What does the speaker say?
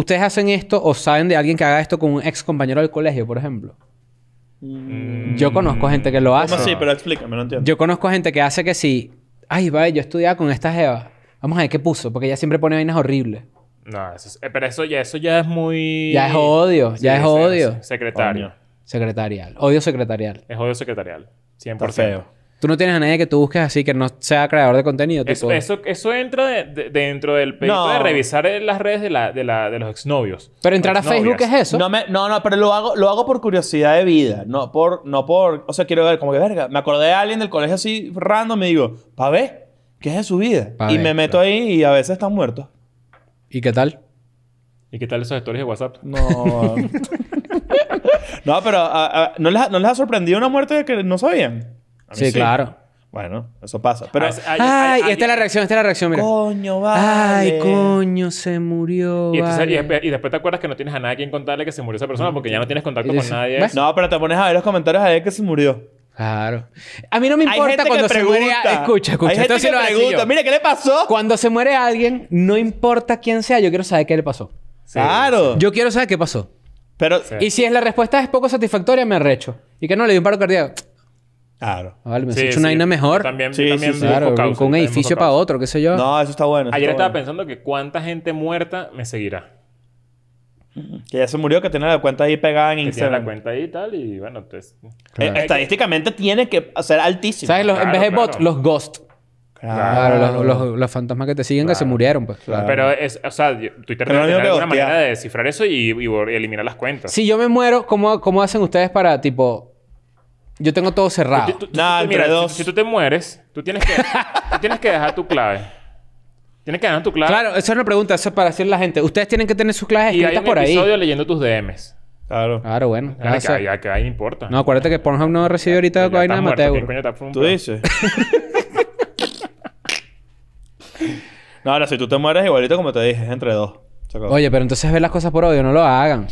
¿Ustedes hacen esto o saben de alguien que haga esto con un ex compañero del colegio, por ejemplo? Mm. Yo conozco gente que lo hace. No, sí, Pero explícame, no entiendo. Yo conozco gente que hace que sí. Ay, va, yo estudiaba con esta jeva. Vamos a ver qué puso, porque ella siempre pone vainas horribles. No, es, eh, pero eso ya, eso ya es muy... Ya es odio, ya es, odio. secretario. Secretarial. Odio secretarial. Es odio secretarial. 100%. feo. Tú no tienes a nadie que tú busques así que no sea creador de contenido. Eso, eso, entra dentro del pedido de revisar las redes de, la, de, la, los exnovios. Pero entrar a Facebook es eso. No, no, pero lo hago, lo hago por curiosidad de vida. No por, no por. O sea, quiero ver, como que verga. Me acordé de alguien del colegio así random me digo, pa' ver, ¿qué es de su vida? y me meto ahí y a veces están muertos. ¿Y qué tal? ¿Y qué tal esos historias de WhatsApp? No. Ah. no, pero ah, ah, ¿no, les, ¿no les ha sorprendido una muerte que no sabían? sí, claro. Bueno, eso pasa. Pero, ay, esta es la reacción, esta es la reacción, mira. Coño, va Ay, coño, se murió. Y, después te acuerdas que no tienes a nadie a quien contarle que se murió esa persona porque ya no tienes contacto con nadie. No, pero te pones a ver los comentarios a ver que se murió. Claro. A mí no me importa cuando se muere. Escucha, escucha. Hay gente que pregunta, mira, ¿qué le pasó? Cuando se muere alguien, no importa quién sea, yo quiero saber qué le pasó. claro. Yo quiero saber qué pasó. Pero, Y si es la respuesta es poco satisfactoria, me arrecho. Y que no le di un paro cardíaco. Claro. Ah, vale, me sí, hecho una vaina mejor. También, sí, también claro, con un edificio para otro, qué sé yo. No, eso está bueno. Ayer estaba pensando que cuánta gente muerta me seguirá. Que ya se murió, que tiene la cuenta ahí pegada en que Instagram. Tiene la cuenta ahí y tal, y bueno, entonces. Pues, eh, estadísticamente tiene que ser altísimo. ¿Sabes? Los, en vez de bots, los ghosts. Claro, Los, los, los, fantasmas que te siguen que se murieron, pues. Claro. Pero es, o sea, Twitter tiene una una manera de descifrar eso y, y, eliminar las cuentas. Si yo me muero, ¿cómo, cómo hacen ustedes para, tipo, yo tengo todo cerrado. dos. Si, tú te mueres, tú tienes que, tú tienes que dejar tu clave. Tienes que dejar tu clave. Claro, esa es una pregunta. Eso es para la gente. Ustedes tienen que tener sus claves escritas y hay un por ahí. episodio leyendo tus DMs. Claro. Claro, bueno. Ya que, ahí, importa. No, acuérdate que Pornhub no recibe ahorita ya, hay de Mateo. ¿Tú dices? no, ahora si tú te mueres igualito como te dije, es entre dos. Oye, pero entonces ver las cosas por odio, no lo hagan.